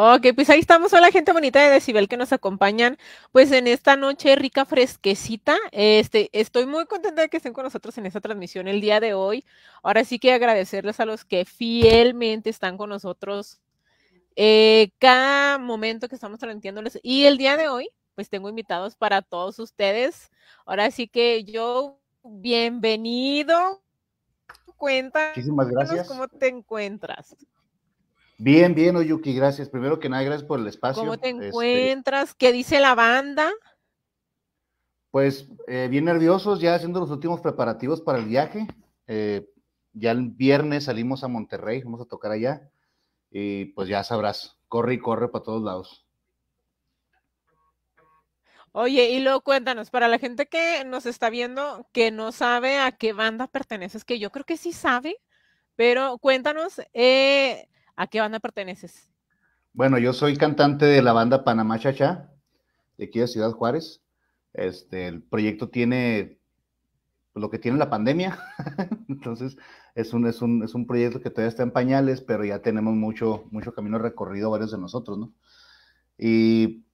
Ok, pues ahí estamos. Hola, gente bonita de Decibel que nos acompañan. Pues en esta noche rica, fresquecita. Este, estoy muy contenta de que estén con nosotros en esta transmisión el día de hoy. Ahora sí que agradecerles a los que fielmente están con nosotros eh, cada momento que estamos transmitiéndoles. Y el día de hoy, pues tengo invitados para todos ustedes. Ahora sí que yo, bienvenido. Cuenta. Muchísimas gracias. ¿Cómo te encuentras? Bien, bien, Oyuki, gracias. Primero que nada, gracias por el espacio. ¿Cómo te este encuentras? ¿Qué dice la banda? Pues eh, bien nerviosos, ya haciendo los últimos preparativos para el viaje. Eh, ya el viernes salimos a Monterrey, vamos a tocar allá. Y pues ya sabrás, corre y corre para todos lados. Oye, y luego cuéntanos, para la gente que nos está viendo, que no sabe a qué banda perteneces, que yo creo que sí sabe, pero cuéntanos, eh, ¿A qué banda perteneces? Bueno, yo soy cantante de la banda Panamá Chacha, de aquí de Ciudad Juárez. Este, el proyecto tiene pues, lo que tiene la pandemia, entonces es un, es, un, proyecto que todavía está en pañales, pero ya tenemos mucho, mucho camino recorrido varios de nosotros, ¿no? Y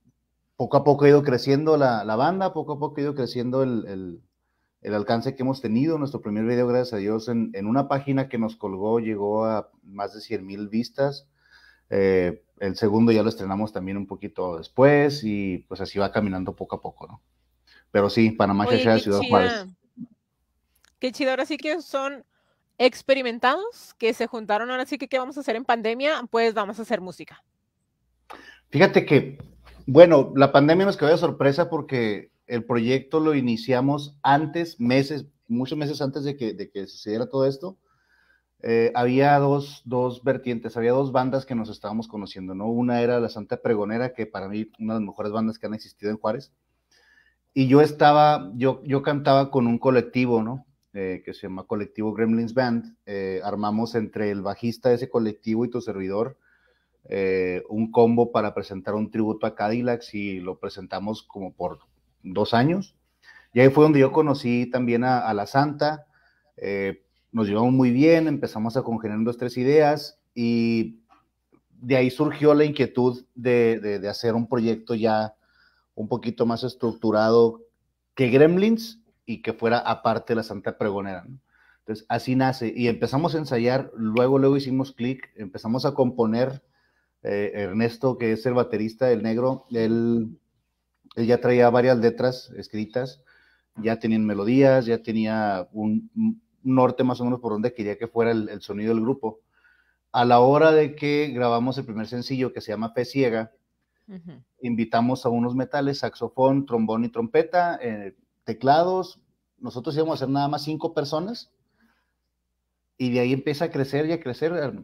poco a poco ha ido creciendo la, banda, poco a poco ha ido creciendo el, el alcance que hemos tenido. Nuestro primer video, gracias a Dios, en, una página que nos colgó llegó a más de 100 mil vistas. Eh, el segundo ya lo estrenamos también un poquito después y pues así va caminando poco a poco, ¿no? Pero sí, Panamá, Oye, Ciudad Juárez. Qué chido, ahora sí que son experimentados que se juntaron, ahora sí que qué vamos a hacer en pandemia, pues vamos a hacer música. Fíjate que, bueno, la pandemia nos quedó de sorpresa porque el proyecto lo iniciamos antes, meses, muchos meses antes de que, de que sucediera todo esto. Eh, había dos, dos, vertientes, había dos bandas que nos estábamos conociendo, ¿no? Una era La Santa Pregonera, que para mí una de las mejores bandas que han existido en Juárez. Y yo estaba, yo, yo cantaba con un colectivo, ¿no? Eh, que se llama Colectivo Gremlins Band. Eh, armamos entre el bajista de ese colectivo y tu servidor un combo para presentar un tributo a Cadillacs y lo presentamos como por dos años. Y ahí fue donde yo conocí también a, la Santa. Eh, nos llevamos muy bien, empezamos a congenerar nuestras tres ideas y de ahí surgió la inquietud de, hacer un proyecto ya un poquito más estructurado que Gremlins y que fuera aparte de la Santa Pregonera. Entonces, así nace. Y empezamos a ensayar, luego, luego hicimos clic, empezamos a componer. Eh, Ernesto, que es el baterista del negro, él él ya traía varias letras escritas, ya tenían melodías, ya tenía un norte más o menos por donde quería que fuera el, sonido del grupo. A la hora de que grabamos el primer sencillo que se llama Fe Ciega, invitamos a unos metales, saxofón, trombón y trompeta, eh, teclados. Nosotros íbamos a ser nada más cinco personas y de ahí empieza a crecer y a crecer.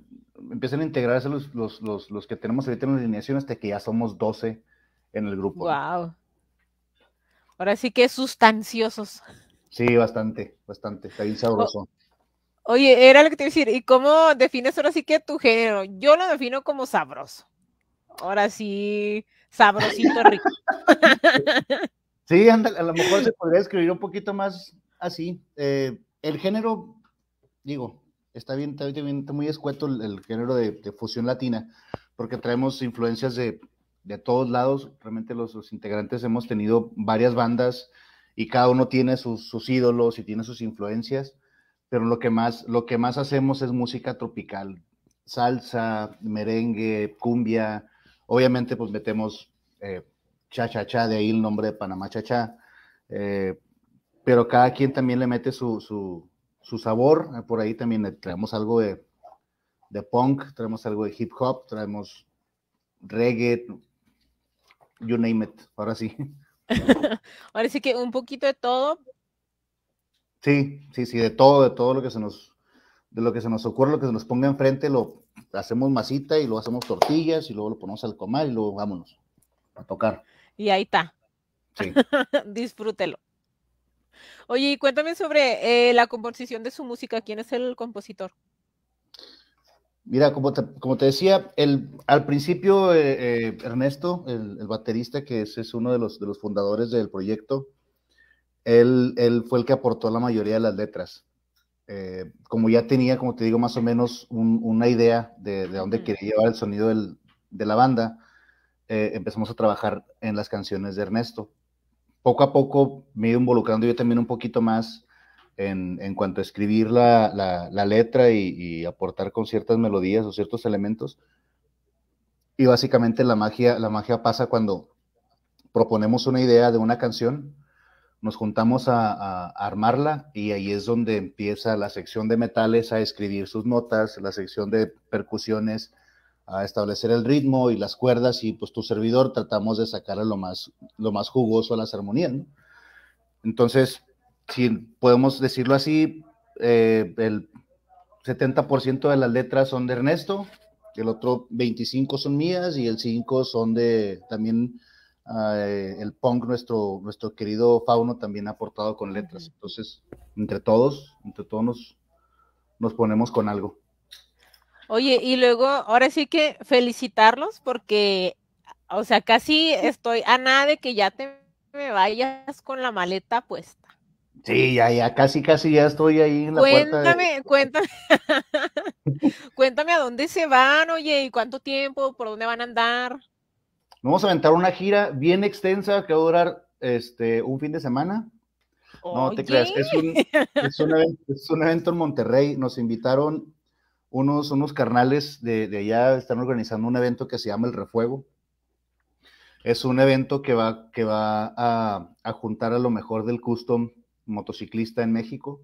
Empiezan a integrarse los, los, los, los que tenemos ahorita en la alineación hasta que ya somos 12 en el grupo. ¡Wow! Ahora sí que sustanciosos. Sí, bastante, bastante. Está bien sabroso. oye, era lo que te iba a decir. ¿Y cómo defines ahora sí que tu género? Yo lo defino como sabroso. Ahora sí, sabrosito rico. sí, a lo mejor se podría escribir un poquito más así. Eh, el género, digo, está bien, está, bien, muy escueto el, género de, fusión latina, porque traemos influencias de de todos lados. Realmente los, integrantes hemos tenido varias bandas y cada uno tiene sus, ídolos y tiene sus influencias, pero lo que, más, lo que más hacemos es música tropical, salsa, merengue, cumbia. Obviamente pues metemos cha-cha-cha, eh, de ahí el nombre de Panamá cha eh, pero cada quien también le mete su, sabor. Por ahí también traemos algo de, de punk, traemos algo de hip hop, traemos reggae, you name it, ahora sí. ahora sí que un poquito de todo. Sí, sí, sí, de todo, de todo lo que se nos, de lo que se nos ocurre, lo que se nos ponga enfrente, lo hacemos masita y lo hacemos tortillas y luego lo ponemos al comal y luego vámonos a tocar. Y ahí está. Sí. Disfrútelo. Oye, cuéntame sobre eh, la composición de su música. ¿Quién es el compositor? Mira, como te, como te decía, el, al principio eh, eh, Ernesto, el, baterista que es, uno de los, de los, fundadores del proyecto, él, fue el que aportó la mayoría de las letras. Eh, como ya tenía, como te digo, más o menos una idea de, de, dónde quería llevar el sonido de la banda, empezamos a trabajar en las canciones de Ernesto. Poco a poco me he ido involucrando yo también un poquito más en, cuanto a escribir la, letra y, aportar con ciertas melodías o ciertos elementos. Y básicamente la magia, la magia pasa cuando proponemos una idea de una canción, nos juntamos a, armarla y ahí es donde empieza la sección de metales a escribir sus notas, la sección de percusiones a establecer el ritmo y las cuerdas y pues tu servidor tratamos de sacar lo más, lo más jugoso a las armonías. Entonces, si podemos decirlo así, eh, el 70% de las letras son de Ernesto, el otro 25 son mías y el 5 son de también eh, el punk, nuestro, nuestro querido Fauno también ha aportado con letras. Entonces, entre todos, entre todos nos, nos ponemos con algo. Oye, y luego, ahora sí que felicitarlos porque, o sea, casi estoy a nada de que ya te me vayas con la maleta puesta. Sí, ya, ya, casi, casi ya estoy ahí en la cuéntame, puerta. Cuéntame, cuéntame a dónde se van, oye, y cuánto tiempo, por dónde van a andar. Vamos a aventar una gira bien extensa que va a durar este, un fin de semana. No te creas, es un, evento, es un, evento, en Monterrey. Nos invitaron unos, unos carnales de, de allá, están organizando un evento que se llama El Refuego es un evento que va, que va a, a, juntar a lo mejor del custom motociclista en México.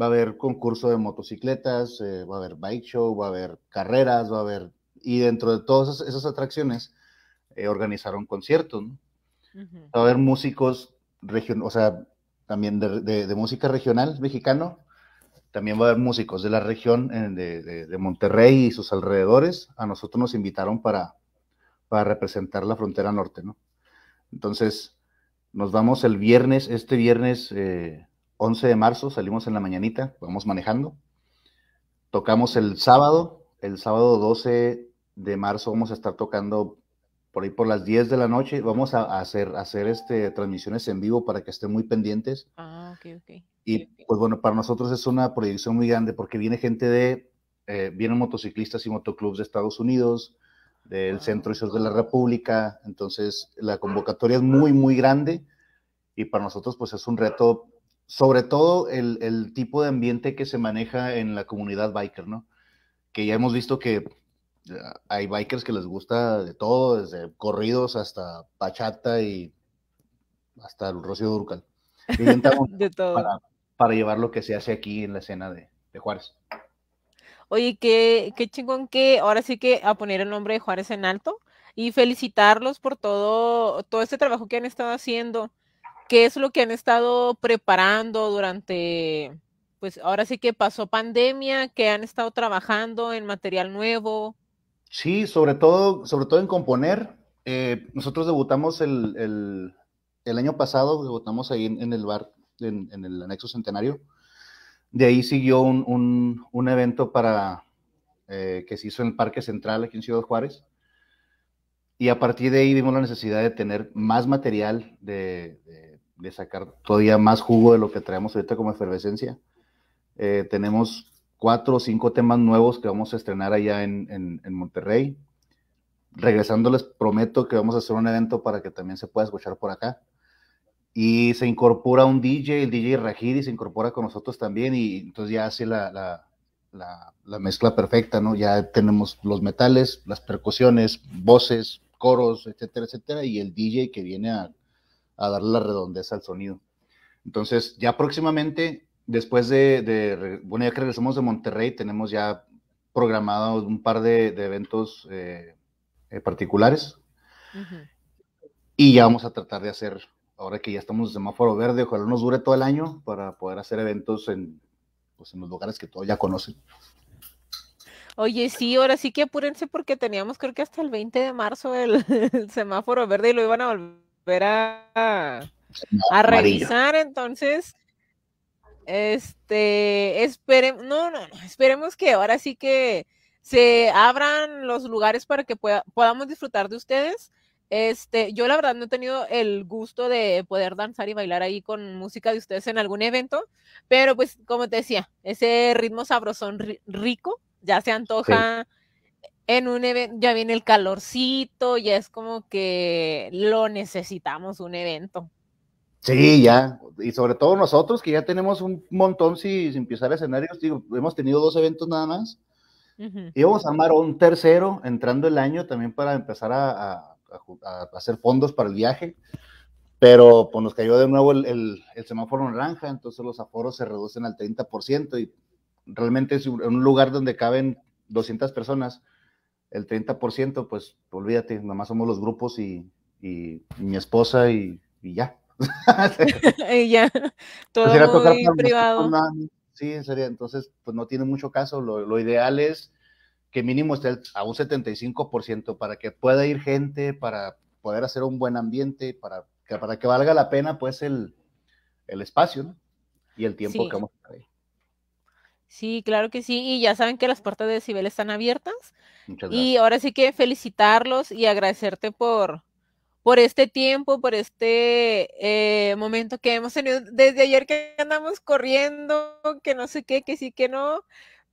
Va a haber concurso de motocicletas, eh, va a haber bike show, va a haber carreras, va a haber... Y dentro de todas esas, atracciones eh, organizaron conciertos, ¿no? Va a haber músicos, region, o sea, también de, música regional mexicano. También va a haber músicos de la región eh, de, de Monterrey y sus alrededores. A nosotros nos invitaron para, para representar la frontera norte, ¿no? Entonces, nos vamos el viernes, este viernes 11 eh, de marzo, salimos en la mañanita, vamos manejando. Tocamos el sábado, el sábado 12 de marzo vamos a estar tocando por ahí por las 10 de la noche. Vamos a hacer, hacer este, transmisiones en vivo para que estén muy pendientes. Ah, ok, ok. Y pues bueno, para nosotros es una proyección muy grande porque viene gente de, eh, vienen motociclistas y motoclubs de Estados Unidos, del centro y sur de la República. Entonces, la convocatoria es muy, muy grande y para nosotros pues es un reto, sobre todo el, tipo de ambiente que se maneja en la comunidad biker, ¿no? Que ya hemos visto que eh, hay bikers que les gusta de todo, desde corridos hasta pachata y hasta el Rocío Durcal. de Para, llevar lo que se hace aquí en la escena de, de Juárez. Oye, qué, qué chingón que ahora sí que a poner el nombre de Juárez en alto y felicitarlos por todo, todo este trabajo que han estado haciendo, qué es lo que han estado preparando durante, pues ahora sí que pasó pandemia, que han estado trabajando en material nuevo. Sí, sobre todo, sobre todo en componer. Eh, nosotros debutamos el, el, el, año pasado, debutamos ahí en, el bar, en el anexo centenario. De ahí siguió un, evento para, eh, que se hizo en el Parque Central aquí en Ciudad Juárez. Y a partir de ahí vimos la necesidad de tener más material, de, sacar todavía más jugo de lo que traemos ahorita como efervescencia. Eh, tenemos cuatro o cinco temas nuevos que vamos a estrenar allá en, en Monterrey regresando les prometo que vamos a hacer un evento para que también se pueda escuchar por acá y se incorpora un DJ, el DJ Rajiri se incorpora con nosotros también y entonces ya hace la, mezcla perfecta, ¿no? Ya tenemos los metales, las percusiones, voces, coros, etcétera, etcétera, y el DJ que viene a, a darle la redondez al sonido. Entonces, ya próximamente, después de, bueno, ya que regresamos de Monterrey, tenemos ya programado un par de, eventos eh, eh, particulares y ya vamos a tratar de hacer ahora que ya estamos en semáforo verde, ojalá nos dure todo el año para poder hacer eventos pues, en, los lugares que todos ya conocen. Oye, sí, ahora sí que apúrense porque teníamos creo que hasta el 20 de marzo el, semáforo verde y lo iban a volver a, a revisar, entonces... Este, esperemos, no, no, esperemos que ahora sí que se abran los lugares para que podamos disfrutar de ustedes. Este, yo la verdad no he tenido el gusto de poder danzar y bailar ahí con música de ustedes en algún evento, pero pues como te decía, ese ritmo sabrosón rico ya se antoja en un evento, ya viene el calorcito, ya es como que lo necesitamos un evento. Sí, ya, y sobre todo nosotros que ya tenemos un montón sin empezar escenarios, digo, hemos tenido dos eventos nada más. Y vamos a armar un tercero entrando el año también para empezar a a, hacer fondos para el viaje, pero pues nos cayó de nuevo el, el, semáforo naranja, entonces los aforos se reducen al 30% y realmente es un lugar donde caben 200 personas, el 30%, pues olvídate, nomás somos los grupos y, y, mi esposa y, y ya. y ya, pues, todo privado. sí, sería, entonces, pues no tiene mucho caso, lo, lo ideal es que mínimo esté a un 75% para que pueda ir gente, para poder hacer un buen ambiente, para que, para que valga la pena pues el, espacio y el tiempo que vamos a estar ahí. Sí, claro que sí. Y ya saben que las puertas de Decibel están abiertas. Y ahora sí que felicitarlos y agradecerte por, por este tiempo, por este eh, momento que hemos tenido desde ayer que andamos corriendo, que no sé qué, que sí, que no.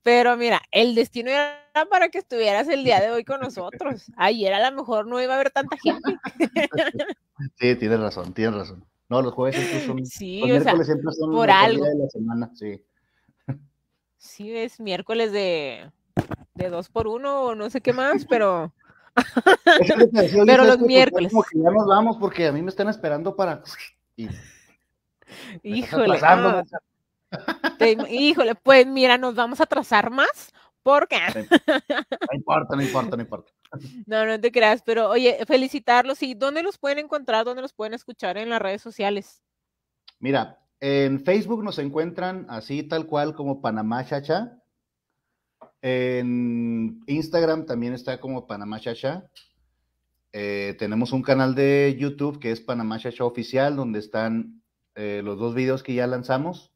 Pero mira, el destino era para que estuvieras el día de hoy con nosotros. Ayer a lo mejor no iba a haber tanta gente. Sí, tienes razón, tienes razón. No, los jueves siempre son. Sí, o sea, siempre son por algo. De la semana, sí. Sí, es miércoles de, de dos por uno o no sé qué más, pero. pero los pues, miércoles. Como que ya nos vamos porque a mí me están esperando para. Híjole. No híjole, pues mira, nos vamos a atrasar más porque... No importa, no importa, no importa. No, no te creas, pero oye, felicitarlos. ¿Y dónde los pueden encontrar? ¿Dónde los pueden escuchar en las redes sociales? Mira, en Facebook nos encuentran así tal cual como Panamá Chacha. En Instagram también está como Panamá Chacha. Eh, tenemos un canal de YouTube que es Panamá Chacha Oficial, donde están eh, los dos videos que ya lanzamos.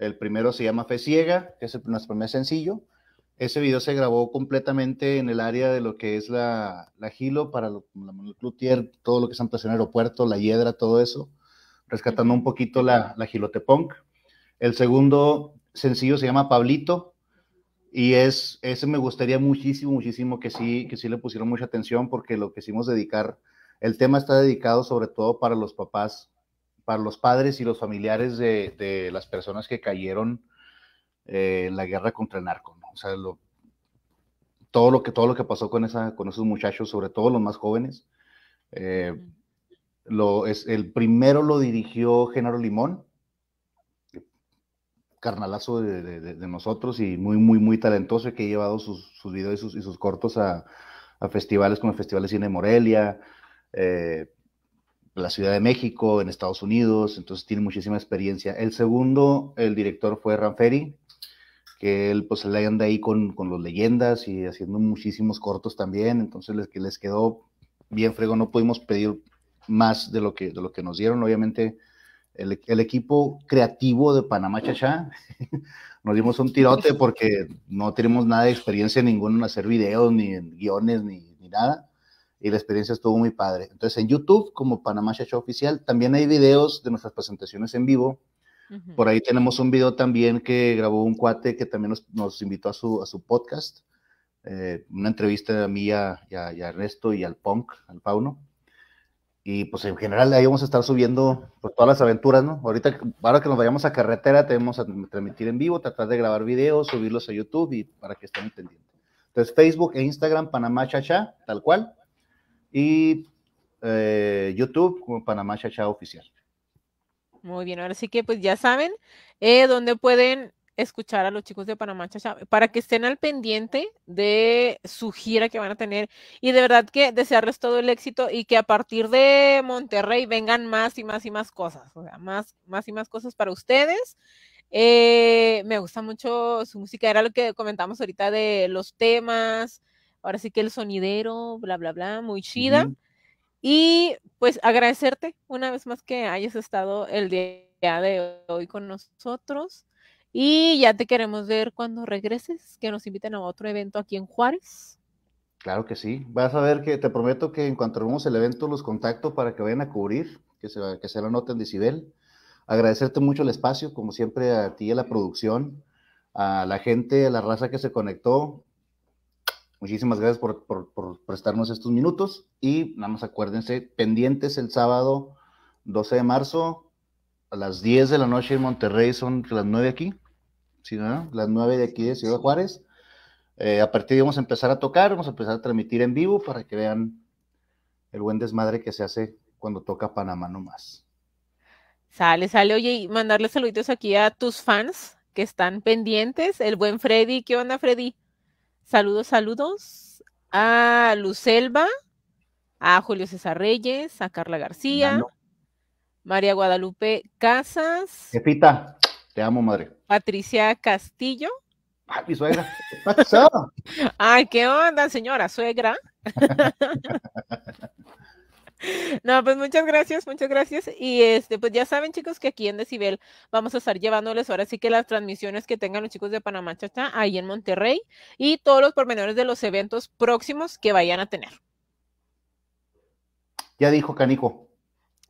El primero se llama Fe Ciega, que es el, nuestro primer sencillo. Ese video se grabó completamente en el área de lo que es la, la Gilo, para la, todo lo que es en Aeropuerto, la Hiedra, todo eso, rescatando un poquito la, la Punk. El segundo sencillo se llama Pablito, y es, ese me gustaría muchísimo, muchísimo que sí, que sí le pusieron mucha atención, porque lo que quisimos dedicar, el tema está dedicado sobre todo para los papás para los padres y los familiares de, las personas que cayeron eh, en la guerra contra el narco, O sea, todo, lo que, todo lo que pasó con, esa, con esos muchachos, sobre todo los más jóvenes. Eh, lo, es, el primero lo dirigió Genaro Limón, carnalazo de, nosotros y muy, muy, muy talentoso que ha llevado sus, sus videos y sus, cortos a, festivales como el Festival de Cine Morelia, eh, la Ciudad de México, en Estados Unidos, entonces tiene muchísima experiencia. El segundo, el director fue Ranferi, que él pues le anda ahí con, con los leyendas y haciendo muchísimos cortos también, entonces les, les quedó bien frego, no pudimos pedir más de lo que, lo que nos dieron, obviamente. El, equipo creativo de Panamá Chachá nos dimos un tirote porque no tenemos nada de experiencia ninguna en hacer videos, ni en guiones, ni, ni nada y la experiencia estuvo muy padre. Entonces en YouTube, como Panamá Chacha Oficial, también hay videos de nuestras presentaciones en vivo. Por ahí tenemos un video también que grabó un cuate que también nos, invitó a su, a su podcast. Eh, una entrevista a mí y a, y a Ernesto y al Punk, al Pauno. Y pues en general ahí vamos a estar subiendo por pues, todas las aventuras, ¿no? Ahorita, ahora que nos vayamos a carretera, tenemos a transmitir en vivo, tratar de grabar videos, subirlos a YouTube y para que estén entendiendo. Entonces, Facebook e Instagram, Panamá Chacha, tal cual y eh, YouTube como Panamá Chacha Oficial. Muy bien, ahora sí que pues ya saben eh, dónde pueden escuchar a los chicos de Panamá Chacha para que estén al pendiente de su gira que van a tener y de verdad que desearles todo el éxito y que a partir de Monterrey vengan más y más y más cosas, o sea, más, más y más cosas para ustedes. Eh, me gusta mucho su música, era lo que comentamos ahorita de los temas, ahora sí que el sonidero, bla, bla, bla, muy chida. Y pues agradecerte una vez más que hayas estado el día de hoy con nosotros. Y ya te queremos ver cuando regreses, que nos inviten a otro evento aquí en Juárez. Claro que sí. Vas a ver que te prometo que en cuanto hagamos el evento los contacto para que vayan a cubrir, que se, que se de noten Agradecerte mucho el espacio, como siempre, a ti y a la producción, a la gente, a la raza que se conectó. Muchísimas gracias por, prestarnos estos minutos y nada más acuérdense, pendientes el sábado 12 de marzo a las 10 de la noche en Monterrey, son las 9 aquí, ¿sí, las 9 de aquí de Ciudad Juárez. Eh, a partir de vamos a empezar a tocar, vamos a empezar a transmitir en vivo para que vean el buen desmadre que se hace cuando toca Panamá más. Sale, sale, oye, y mandarle saluditos aquí a tus fans que están pendientes, el buen Freddy, ¿qué onda Freddy? Saludos, saludos a Lucelva, a Julio César Reyes, a Carla García, María Guadalupe Casas. Jefita, te amo, madre. Patricia Castillo. Ay, mi suegra. ¿Qué Ay, ¿qué onda, señora suegra? No, pues muchas gracias, muchas gracias. Y este, pues ya saben, chicos, que aquí en Decibel vamos a estar llevándoles ahora sí que las transmisiones que tengan los chicos de Panamá Chacha ahí en Monterrey y todos los pormenores de los eventos próximos que vayan a tener. Ya dijo Canico.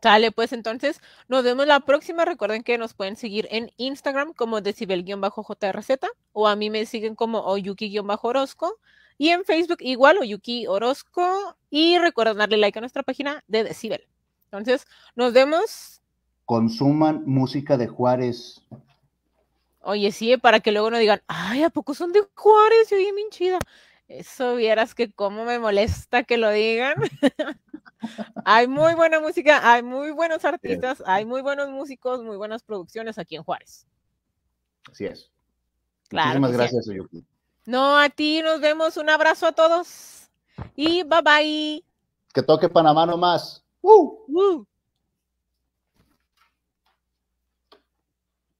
Dale, pues entonces nos vemos la próxima. Recuerden que nos pueden seguir en Instagram como decibel-jrz o a mí me siguen como oyuki-orozco y en Facebook igual, Oyuki Orozco. Y recuerden darle like a nuestra página de Decibel. Entonces, nos vemos. Consuman música de Juárez. Oye, sí, para que luego no digan, ay, ¿a poco son de Juárez? Yo oye, bien chida. Eso vieras que cómo me molesta que lo digan. hay muy buena música, hay muy buenos artistas, hay muy buenos músicos, muy buenas producciones aquí en Juárez. Así es. Claro Muchísimas gracias, Oyuki. No, a ti nos vemos. Un abrazo a todos y bye bye. Que toque Panamá nomás. ¡Uh! uh.